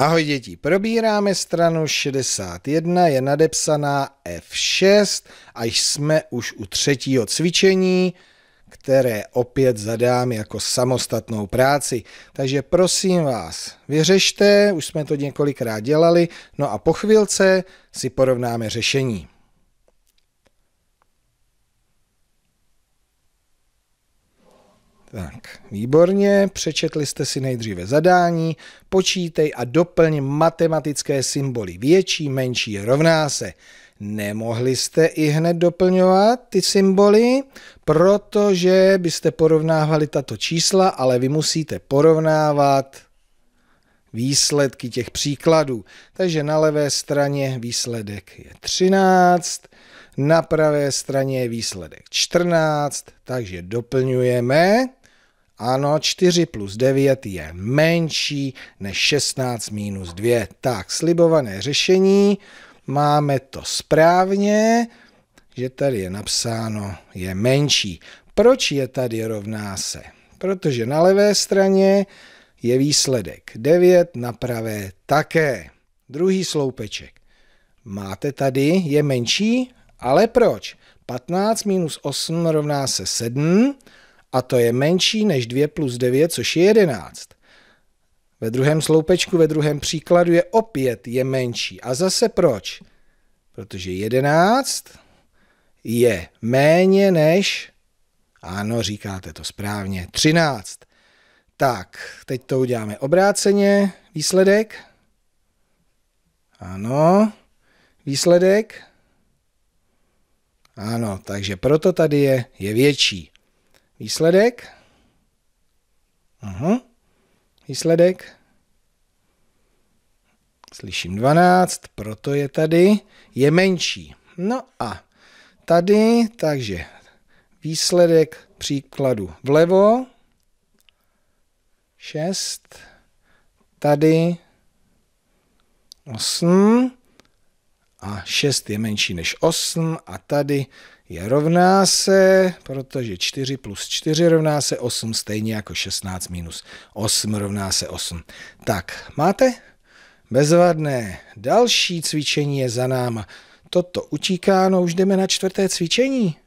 Ahoj děti, probíráme stranu 61, je nadepsaná F6 a jsme už u třetího cvičení, které opět zadám jako samostatnou práci. Takže prosím vás, vyřešte, už jsme to několikrát dělali, no a po chvilce si porovnáme řešení. Tak, výborně, přečetli jste si nejdříve zadání, počítej a doplň matematické symboly. Větší, menší rovná se. Nemohli jste i hned doplňovat ty symboly, protože byste porovnávali tato čísla, ale vy musíte porovnávat výsledky těch příkladů. Takže na levé straně výsledek je 13, na pravé straně je výsledek 14, takže doplňujeme ano, 4 plus 9 je menší než 16 minus 2. Tak, slibované řešení, máme to správně, že tady je napsáno je menší. Proč je tady rovná se? Protože na levé straně je výsledek 9, na pravé také. Druhý sloupeček. Máte tady, je menší, ale proč? 15 minus 8 rovná se 7, a to je menší než 2 plus 9, což je 11. Ve druhém sloupečku, ve druhém příkladu je opět je menší. A zase proč? Protože 11 je méně než, ano, říkáte to správně, 13. Tak, teď to uděláme obráceně. Výsledek? Ano. Výsledek? Ano, takže proto tady je, je větší. Výsledek? Aha. Výsledek? Slyším 12, proto je tady. Je menší. No a tady, takže výsledek příkladu vlevo. 6. Tady 8 a 6 je menší než 8 a tady je rovná se, protože 4 plus 4 rovná se 8, stejně jako 16 minus 8 rovná se 8. Tak, máte? Bezvadné. Další cvičení je za náma. Toto utíká, no už jdeme na čtvrté cvičení.